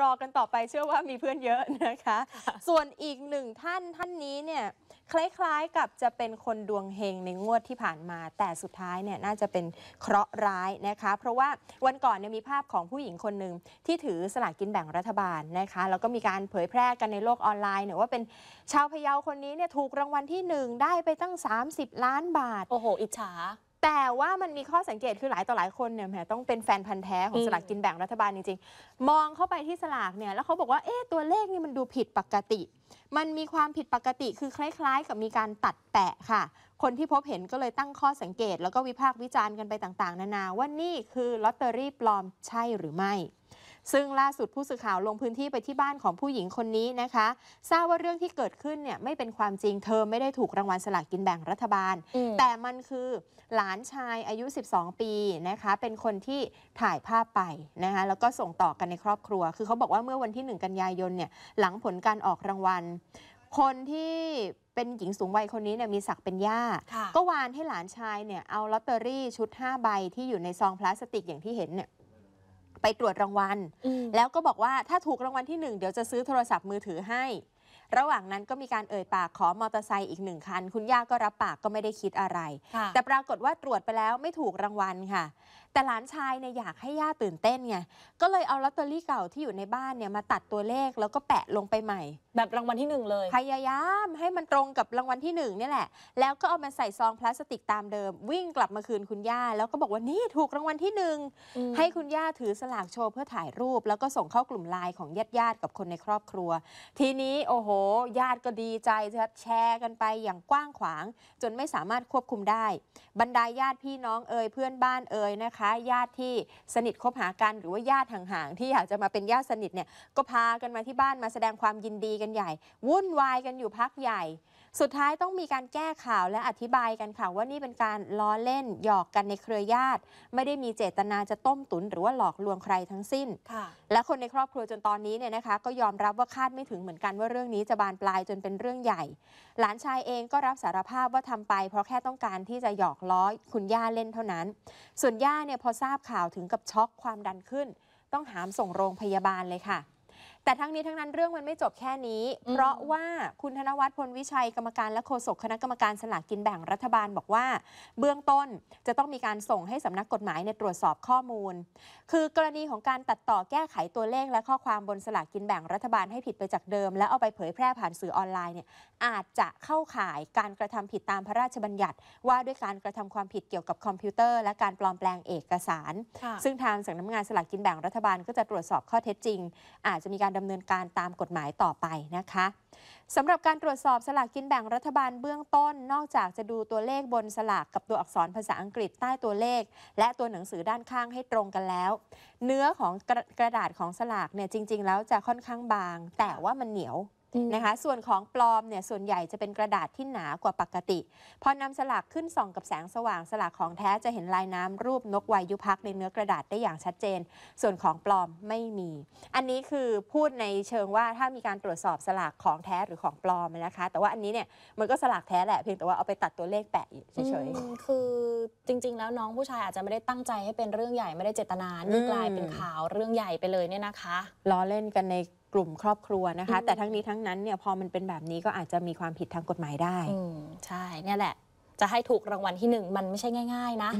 รอกันต่อไปเชื่อว่ามีเพื่อนเยอะนะคะ ส่วนอีกหนึ่งท่านท่านนี้เนี่ยคล้ายๆกับจะเป็นคนดวงเฮงในงวดที่ผ่านมา แต่สุดท้ายเนี่ยน่าจะเป็นเคราะห์ร้ายนะคะเพราะว่าวันก่อนเนี่ยมีภาพของผู้หญิงคนหนึ่งที่ถือสลากกินแบ่งรัฐบาลนะคะแล้วก็มีการเผยแพร่กันในโลกออนไลน์เนี่ยว่าเป็นชาวพะเยาคนนี้เนี่ยถูกรางวัลที่ 1 ได้ไปตั้ง 30 ล้านบาทโอ้โหอิจฉาแต่ว่ามันมีข้อสังเกตคือหลายต่อหลายคนเนี่ยแหมต้องเป็นแฟนพันธ์แท้ของสลากกินแบ่งรัฐบาลจริงๆมองเข้าไปที่สลากเนี่ยแล้วเขาบอกว่าเอ๊ะตัวเลขนี่มันดูผิดปกติ มันมีความผิดปกติ คือคล้าย ๆ กับมีการตัดแปะค่ะ คนที่พบเห็นก็เลยตั้งข้อสังเกตแล้วก็วิพากษ์วิจารณ์กันไปต่างๆนานาว่านี่คือลอตเตอรี่ปลอมใช่หรือไม่ซึ่งล่าสุดผู้สื่อข่าวลงพื้นที่ไปที่บ้านของผู้หญิงคนนี้นะคะทราบว่าเรื่องที่เกิดขึ้นเนี่ยไม่เป็นความจริงเธอไม่ได้ถูกรางวัลสลากกินแบ่งรัฐบาล แต่มันคือหลานชายอายุ 12 ปีนะคะ เป็นคนที่ถ่ายภาพไปนะคะแล้วก็ส่งต่อกันในครอบครัว คือเขาบอกว่าเมื่อวันที่ 1 กันยายนเนี่ยหลังผลการออกรางวัล คนที่เป็นหญิงสูงวัยคนนี้เนี่ยมีศักดิ์เป็นย่าก็วานให้หลานชายเนี่ยเอาลอตเตอรี่ชุด5ใบที่อยู่ในซองพลาสติกอย่างที่เห็นเนี่ยไปตรวจรางวัล แล้วก็บอกว่าถ้าถูกรางวัลที่หนึ่งเดี๋ยวจะซื้อโทรศัพท์มือถือให้ระหว่างนั้นก็มีการเอ่ยปากขอมอเตอร์ไซค์อีกหนึ่งคันคุณย่าก็รับปากก็ไม่ได้คิดอะไร แต่ปรากฏว่าตรวจไปแล้วไม่ถูกรางวัลค่ะแต่หลานชายเนี่ยอยากให้ย่าตื่นเต้นไงก็เลยเอาลอตเตอรี่เก่าที่อยู่ในบ้านเนี่ยมาตัดตัวเลขแล้วก็แปะลงไปใหม่ แบบรางวัลที่หนึ่งเลยพยายามให้มันตรงกับรางวัลที่หนึ่งนี่แหละ แล้วก็เอามาใส่ซองพลาสติกตามเดิม วิ่งกลับมาคืนคุณย่าแล้วก็บอกว่านี่ถูกรางวัลที่หนึ่งให้คุณย่าถือสลากโชว์เพื่อถ่ายรูป แล้วก็ส่งเข้ากลุ่มไลน์ของญาติๆกับคนในครอบครัว ทีนี้โอ้โหญาติก็ดีใจแชร์กันไปอย่างกว้างขวาง จนไม่สามารถควบคุมได้บรรดาญาติพี่น้องเอ่ยเพื่อนบ้านเอ่ยนะคะ ญาติที่สนิทคบหากันหรือว่าญาติห่างๆที่อยากจะมาเป็นญาติสนิทเนี่ยก็พากันมาที่บ้านมาแสดงความยินดีกันใหญ่ วุ่นวายกันอยู่พักใหญ่สุดท้ายต้องมีการแก้ข่าวและอธิบายกันค่ะว่านี่เป็นการล้อเล่นหยอกกันในเครือญาติ ไม่ได้มีเจตนาจะต้มตุน หรือว่าหลอกลวงใครทั้งสิ้นและคนในครอบครัวจนตอนนี้ เนี่ยนะคะ ก็ยอมรับว่าคาดไม่ถึงเหมือนกันว่าเรื่องนี้จะบานปลายจนเป็นเรื่องใหญ่ หลานชายเองก็รับสารภาพว่าทำไปเพราะแค่ต้องการที่จะหยอกล้อคุณย่าเล่นเท่านั้น ส่วนย่าเนี่ยพอทราบข่าวถึงกับช็อกความดันขึ้น ต้องหามส่งโรงพยาบาลเลยค่ะแต่ทั้งนี้ทั้งนั้นเรื่องมันไม่จบแค่นี้ เพราะว่าคุณธนวัฒน์พลวิชัย กรรมการและโฆษกคณะกรรมการสลากกินแบ่งรัฐบาล บอกว่า เบื้องต้นจะต้องมีการส่งให้สำนักกฎหมายในตรวจสอบข้อมูล คือกรณีของการตัดต่อแก้ไขตัวเลขและข้อความบนสลากกินแบ่งรัฐบาล ให้ผิดไปจากเดิมแล้วเอาไปเผยแพร่ผ่านสื่อออนไลน์เนี่ยอาจจะเข้าข่ายการกระทำผิดตามพระราชบัญญัติว่าด้วยการกระทำความผิดเกี่ยวกับคอมพิวเตอร์ และการปลอมแปลงเอกสาร ซึ่งทางสำนักงานสลากกินแบ่งรัฐบาลก็จะตรวจสอบข้อเท็จจริง อาจจะมีการดำเนินการตามกฎหมายต่อไปนะคะสำหรับการตรวจสอบสลากกินแบ่งรัฐบาลเบื้องต้นนอกจากจะดูตัวเลขบนสลากกับตัวอักษรภาษาอังกฤษใต้ตัวเลข และตัวหนังสือด้านข้างให้ตรงกันแล้ว เนื้อของกระกระดาษของสลากเนี่ยจริงๆแล้วจะค่อนข้างบาง แต่ว่ามันเหนียวนะคะส่วนของปลอมเนี่ยส่วนใหญ่จะเป็นกระดาษที่หนากว่าปกติพอนำสลากขึ้นส่องกับแสงสว่างสลากของแท้จะเห็นลายน้ำรูปนกวายุพักในเนื้อกระดาษได้อย่างชัดเจน ส่วนของปลอมไม่มี อันนี้คือพูดในเชิงว่าถ้ามีการตรวจสอบสลากของแท้หรือของปลอมนะคะ แต่ว่าอันนี้เนี่ย มันก็สลากแท้แหละเพียงแต่ว่าเอาไปตัดตัวเลขแปะเฉยๆคือจริงๆแล้วน้องผู้ชายอาจจะไม่ได้ตั้งใจให้เป็นเรื่องใหญ่ไม่ได้เจตนานี่กลายเป็นข่าวเรื่องใหญ่ไปเลยเนี่ยนะคะล้อเล่นกันในกลุ่มครอบครัวนะคะ แต่ทั้งนี้ทั้งนั้นเนี่ย พอมันเป็นแบบนี้ก็อาจจะมีความผิดทางกฎหมายได้ ใช่ เนี่ยแหละ จะให้ถูกรางวัลที่หนึ่ง มันไม่ใช่ง่าย ๆ นะ